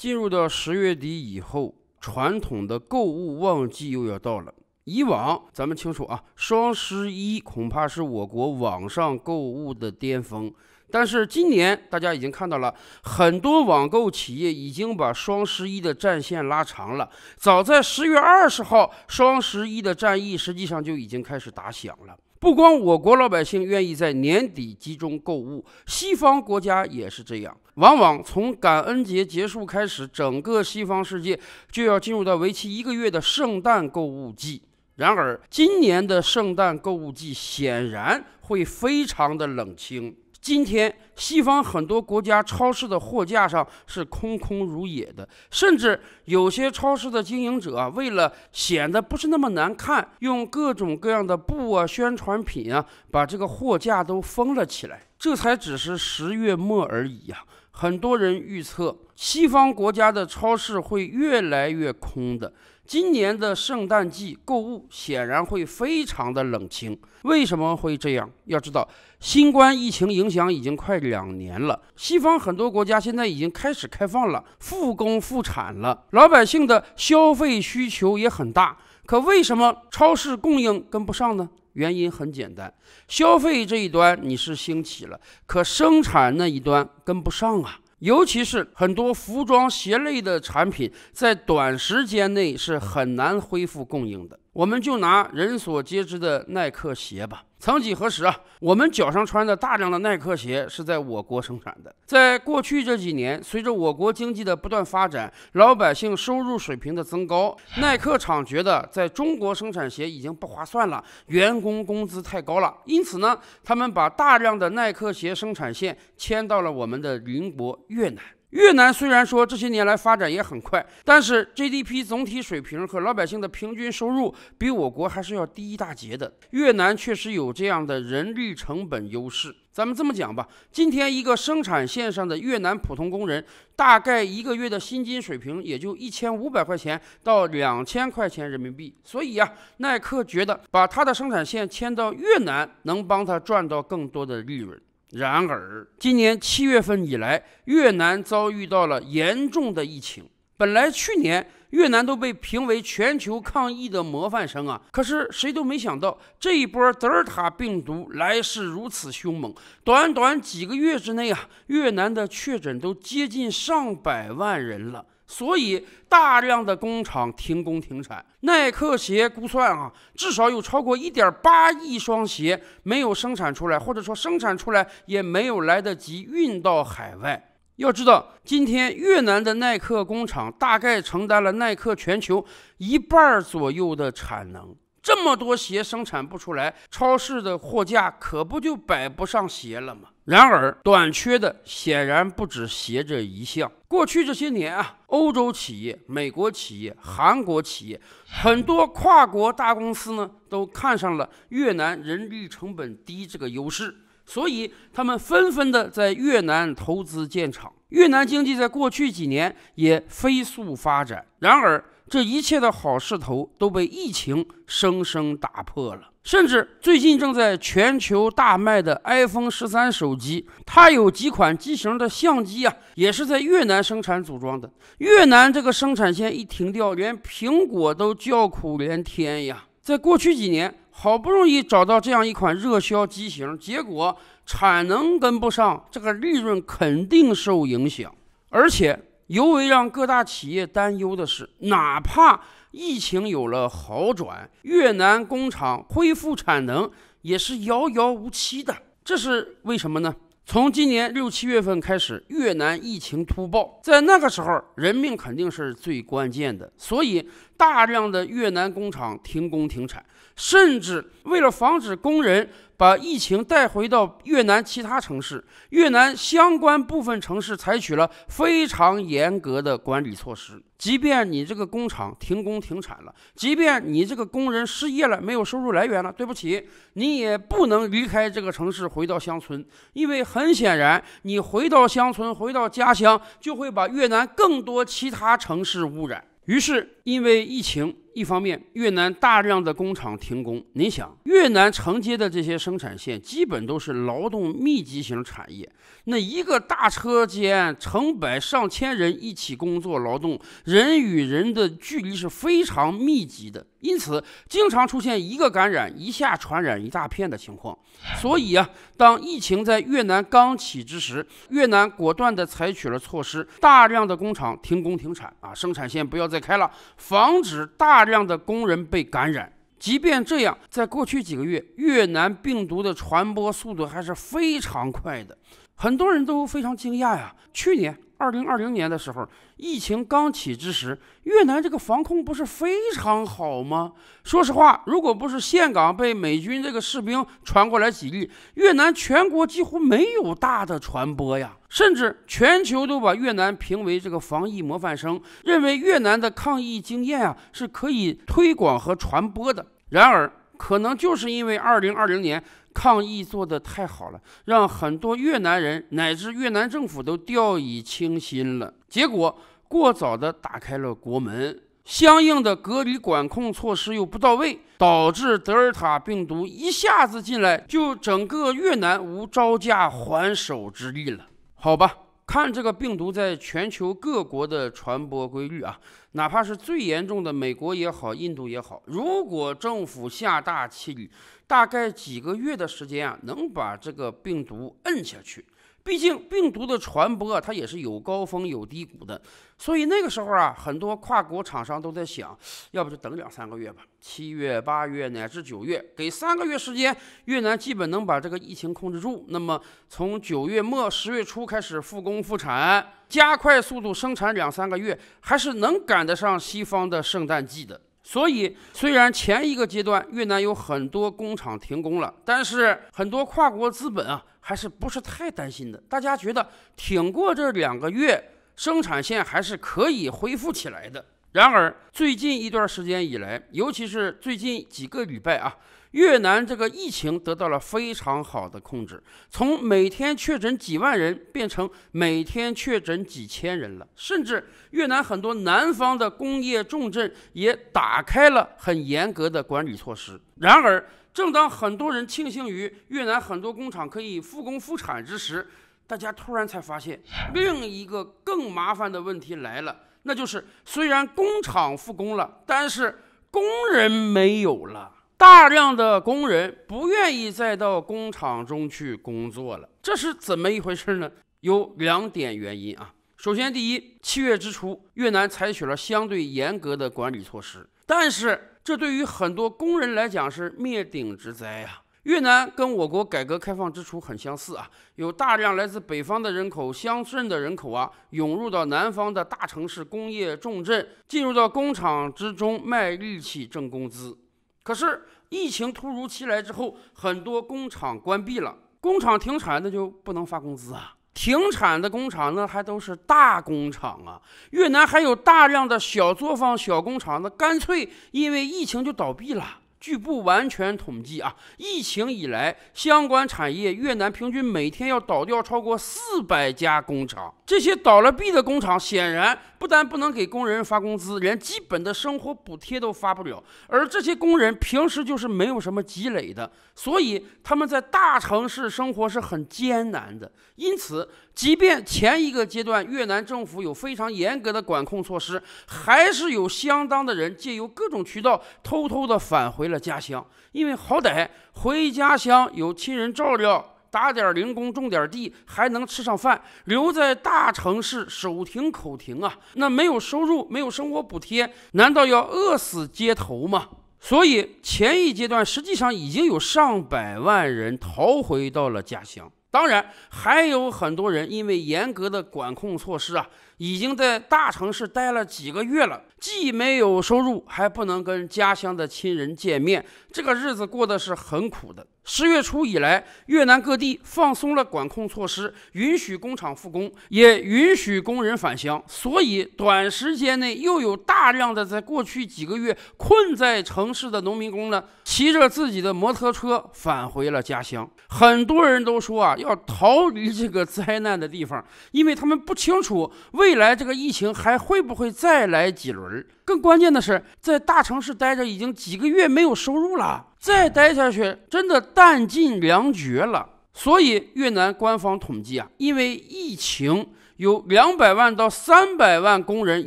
进入到十月底以后，传统的购物旺季又要到了。以往咱们清楚啊，双十一恐怕是我国网上购物的巅峰，但是今年大家已经看到了，很多网购企业已经把双十一的战线拉长了。早在十月二十号，双十一的战役实际上就已经开始打响了。不光我国老百姓愿意在年底集中购物，西方国家也是这样。往往从感恩节结束开始，整个西方世界就要进入到为期一个月的圣诞购物季。然而，今年的圣诞购物季显然会非常的冷清。今天。西方很多国家超市的货架上是空空如也的，甚至有些超市的经营者为了显得不是那么难看，用各种各样的布啊、宣传品啊，把这个货架都封了起来。这才只是十月末而已呀，很多人预测西方国家的超市会越来越空的。今年的圣诞季购物显然会非常的冷清，为什么会这样？要知道，新冠疫情影响已经快两年了，西方很多国家现在已经开始开放了，复工复产了，老百姓的消费需求也很大，可为什么超市供应跟不上呢？原因很简单，消费这一端你是兴起了，可生产那一端跟不上啊。尤其是很多服装鞋类的产品，在短时间内是很难恢复供应的。我们就拿人所皆知的耐克鞋吧。曾几何时啊，我们脚上穿的大量的耐克鞋是在我国生产的。在过去这几年，随着我国经济的不断发展，老百姓收入水平的增高，耐克厂觉得在中国生产鞋已经不划算了，员工工资太高了，因此呢，他们把大量的耐克鞋生产线迁到了我们的邻国越南。越南虽然说这些年来发展也很快，但是 GDP 总体水平和老百姓的平均收入比我国还是要低一大截的。越南确实有这样的人力成本优势。咱们这么讲吧，今天一个生产线上的越南普通工人，大概一个月的薪金水平也就一千五百块钱到两千块钱人民币。所以呀，耐克觉得把它的生产线迁到越南，能帮他赚到更多的利润。然而，今年七月份以来，越南遭遇到了严重的疫情。本来去年越南都被评为全球抗疫的模范生啊，可是谁都没想到，这一波德尔塔病毒来势如此凶猛，短短几个月之内啊，越南的确诊都接近上百万人了。所以，大量的工厂停工停产。耐克鞋估算啊，至少有超过一点八亿双鞋没有生产出来，或者说生产出来也没有来得及运到海外。要知道，今天越南的耐克工厂大概承担了耐克全球一半儿左右的产能。这么多鞋生产不出来，超市的货架可不就摆不上鞋了吗？然而，短缺的显然不止鞋这一项。过去这些年啊，欧洲企业、美国企业、韩国企业，很多跨国大公司呢，都看上了越南人力成本低这个优势，所以他们纷纷的在越南投资建厂。越南经济在过去几年也飞速发展。然而，这一切的好势头都被疫情生生打破了。甚至最近正在全球大卖的 iPhone 十三手机，它有几款机型的相机啊，也是在越南生产组装的。越南这个生产线一停掉，连苹果都叫苦连天呀。在过去几年，好不容易找到这样一款热销机型，结果产能跟不上，这个利润肯定受影响。而且，尤为让各大企业担忧的是，哪怕……疫情有了好转，越南工厂恢复产能也是遥遥无期的。这是为什么呢？从今年六七月份开始，越南疫情突爆，在那个时候，人命肯定是最关键的，所以大量的越南工厂停工停产。甚至为了防止工人把疫情带回到越南其他城市，越南相关部分城市采取了非常严格的管理措施。即便你这个工厂停工停产了，即便你这个工人失业了，没有收入来源了，对不起，你也不能离开这个城市回到乡村，因为很显然，你回到乡村、回到家乡，就会把越南更多其他城市污染。于是，因为疫情。一方面，越南大量的工厂停工。您想，越南承接的这些生产线基本都是劳动密集型产业，那一个大车间成百上千人一起工作劳动，人与人的距离是非常密集的，因此经常出现一个感染一下传染一大片的情况。所以啊，当疫情在越南刚起之时，越南果断地采取了措施，大量的工厂停工停产啊，生产线不要再开了，防止大。大量的工人被感染，即便这样，在过去几个月，越南病毒的传播速度还是非常快的。很多人都非常惊讶呀，去年。二零二零年的时候，疫情刚起之时，越南这个防控不是非常好吗？说实话，如果不是岘港被美军这个士兵传过来几例，越南全国几乎没有大的传播呀，甚至全球都把越南评为这个防疫模范生，认为越南的抗疫经验啊是可以推广和传播的。然而，可能就是因为二零二零年。抗疫做得太好了，让很多越南人乃至越南政府都掉以轻心了。结果过早地打开了国门，相应的隔离管控措施又不到位，导致德尔塔病毒一下子进来，就整个越南无招架还手之力了。好吧。看这个病毒在全球各国的传播规律啊，哪怕是最严重的美国也好，印度也好，如果政府下大气大概几个月的时间啊，能把这个病毒摁下去。毕竟病毒的传播，它也是有高峰有低谷的，所以那个时候啊，很多跨国厂商都在想，要不就等两三个月吧，七月、八月乃至九月，给三个月时间，越南基本能把这个疫情控制住。那么从九月末十月初开始复工复产，加快速度生产两三个月，还是能赶得上西方的圣诞季的。所以，虽然前一个阶段越南有很多工厂停工了，但是很多跨国资本啊。还是不是太担心的？大家觉得挺过这两个月，生产线还是可以恢复起来的。然而，最近一段时间以来，尤其是最近几个礼拜啊，越南这个疫情得到了非常好的控制，从每天确诊几万人变成每天确诊几千人了，甚至越南很多南方的工业重镇也打开了很严格的管理措施。然而，正当很多人庆幸于越南很多工厂可以复工复产之时，大家突然才发现，另一个更麻烦的问题来了，那就是虽然工厂复工了，但是工人没有了，大量的工人不愿意再到工厂中去工作了，这是怎么一回事呢？有两点原因啊。首先，第一，七月之初，越南采取了相对严格的管理措施，但是。这对于很多工人来讲是灭顶之灾呀！越南跟我国改革开放之初很相似啊，有大量来自北方的人口、乡镇的人口啊，涌入到南方的大城市、工业重镇，进入到工厂之中卖力气挣工资。可是疫情突如其来之后，很多工厂关闭了，工厂停产那就不能发工资啊。停产的工厂，那还都是大工厂啊！越南还有大量的小作坊、小工厂，那干脆因为疫情就倒闭了。据不完全统计啊，疫情以来，相关产业越南平均每天要倒掉超过四百家工厂。这些倒了闭的工厂显然不但不能给工人发工资，连基本的生活补贴都发不了。而这些工人平时就是没有什么积累的，所以他们在大城市生活是很艰难的。因此，即便前一个阶段越南政府有非常严格的管控措施，还是有相当的人借由各种渠道偷偷的返回。了家乡，因为好歹回家乡有亲人照料，打点零工种点地还能吃上饭；留在大城市手停口停啊，那没有收入，没有生活补贴，难道要饿死街头吗？所以前一阶段实际上已经有上百万人逃回到了家乡，当然还有很多人因为严格的管控措施啊。已经在大城市待了几个月了，既没有收入，还不能跟家乡的亲人见面，这个日子过的是很苦的。十月初以来，越南各地放松了管控措施，允许工厂复工，也允许工人返乡。所以，短时间内又有大量的在过去几个月困在城市的农民工呢，骑着自己的摩托车返回了家乡。很多人都说啊，要逃离这个灾难的地方，因为他们不清楚未来这个疫情还会不会再来几轮。更关键的是，在大城市待着已经几个月没有收入了。再待下去，真的弹尽粮绝了。所以越南官方统计啊，因为疫情，有两百万到三百万工人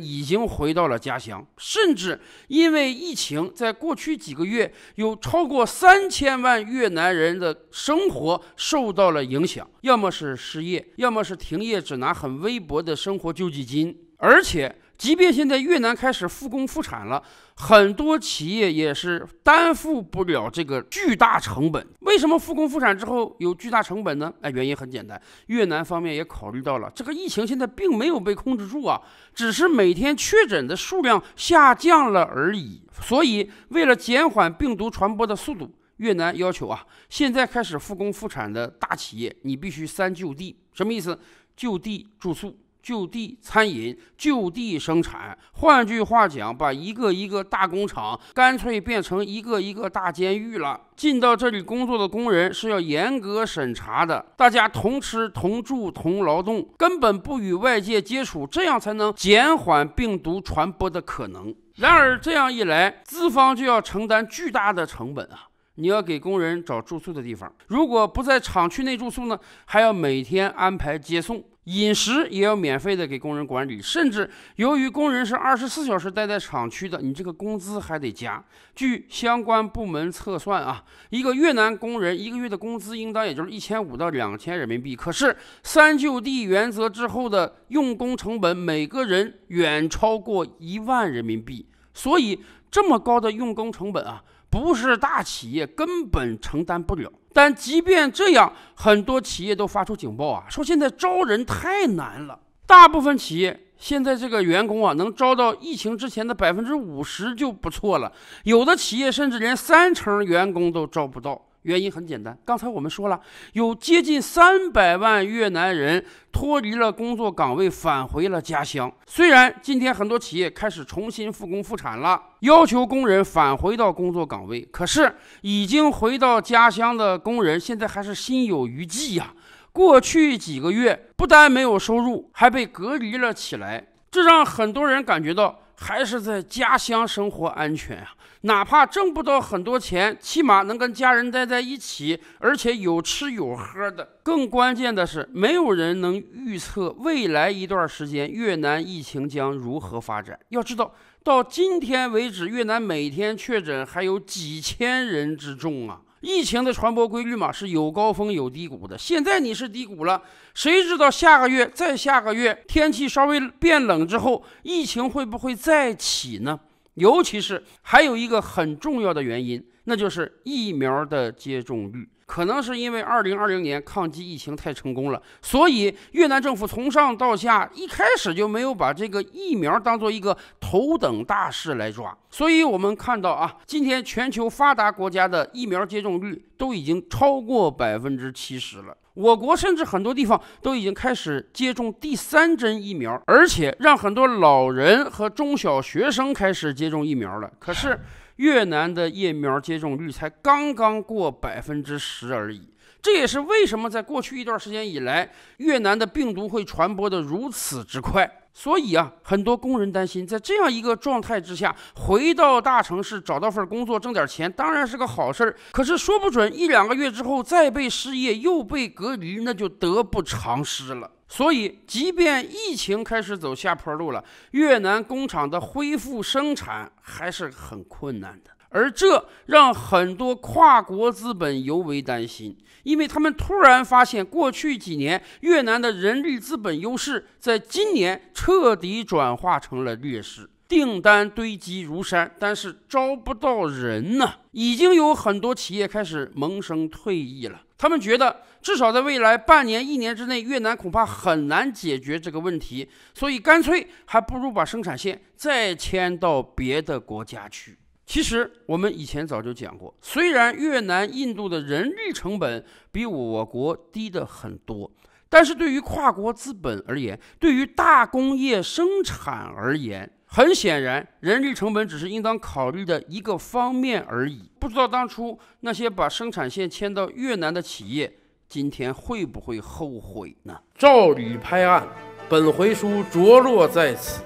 已经回到了家乡。甚至因为疫情，在过去几个月，有超过三千万越南人的生活受到了影响，要么是失业，要么是停业，只拿很微薄的生活救济金。而且，即便现在越南开始复工复产了，很多企业也是担负不了这个巨大成本。为什么复工复产之后有巨大成本呢？哎，原因很简单，越南方面也考虑到了，这个疫情现在并没有被控制住啊，只是每天确诊的数量下降了而已。所以，为了减缓病毒传播的速度，越南要求啊，现在开始复工复产的大企业，你必须三就地，什么意思？就地住宿。就地餐饮，就地生产。换句话讲，把一个一个大工厂干脆变成一个一个大监狱了。进到这里工作的工人是要严格审查的，大家同吃同住同劳动，根本不与外界接触，这样才能减缓病毒传播的可能。然而这样一来，资方就要承担巨大的成本啊！你要给工人找住宿的地方，如果不在厂区内住宿呢，还要每天安排接送。饮食也要免费的给工人管理，甚至由于工人是二十四小时待在厂区的，你这个工资还得加。据相关部门测算啊，一个越南工人一个月的工资应当也就是一千五到两千人民币。可是三就地原则之后的用工成本，每个人远超过一万人民币。所以这么高的用工成本啊，不是大企业根本承担不了。但即便这样，很多企业都发出警报啊，说现在招人太难了。大部分企业现在这个员工啊，能招到疫情之前的百分之五十就不错了，有的企业甚至连三成员工都招不到。原因很简单，刚才我们说了，有接近三百万越南人脱离了工作岗位，返回了家乡。虽然今天很多企业开始重新复工复产了，要求工人返回到工作岗位，可是已经回到家乡的工人现在还是心有余悸呀。过去几个月，不但没有收入，还被隔离了起来，这让很多人感觉到。还是在家乡生活安全啊，哪怕挣不到很多钱，起码能跟家人待在一起，而且有吃有喝的。更关键的是，没有人能预测未来一段时间越南疫情将如何发展。要知道，到今天为止，越南每天确诊还有几千人之众啊。疫情的传播规律嘛，是有高峰有低谷的。现在你是低谷了，谁知道下个月再下个月天气稍微变冷之后，疫情会不会再起呢？尤其是还有一个很重要的原因，那就是疫苗的接种率。可能是因为二零二零年抗击疫情太成功了，所以越南政府从上到下一开始就没有把这个疫苗当做一个头等大事来抓。所以，我们看到啊，今天全球发达国家的疫苗接种率都已经超过百分之七十了。我国甚至很多地方都已经开始接种第三针疫苗，而且让很多老人和中小学生开始接种疫苗了。可是，越南的疫苗接种率才刚刚过百分之十而已，这也是为什么在过去一段时间以来，越南的病毒会传播的如此之快。所以啊，很多工人担心，在这样一个状态之下，回到大城市找到份工作挣点钱当然是个好事儿，可是说不准一两个月之后再被失业又被隔离，那就得不偿失了。所以，即便疫情开始走下坡路了，越南工厂的恢复生产还是很困难的，而这让很多跨国资本尤为担心，因为他们突然发现，过去几年越南的人力资本优势，在今年彻底转化成了劣势。订单堆积如山，但是招不到人呢。已经有很多企业开始萌生退意了。他们觉得，至少在未来半年、一年之内，越南恐怕很难解决这个问题，所以干脆还不如把生产线再迁到别的国家去。其实我们以前早就讲过，虽然越南、印度的人力成本比我国低的很多，但是对于跨国资本而言，对于大工业生产而言，很显然，人力成本只是应当考虑的一个方面而已。不知道当初那些把生产线迁到越南的企业，今天会不会后悔呢？照理拍案，本回书着落在此。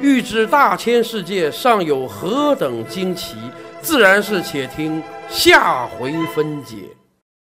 欲知大千世界尚有何等惊奇，自然是且听下回分解。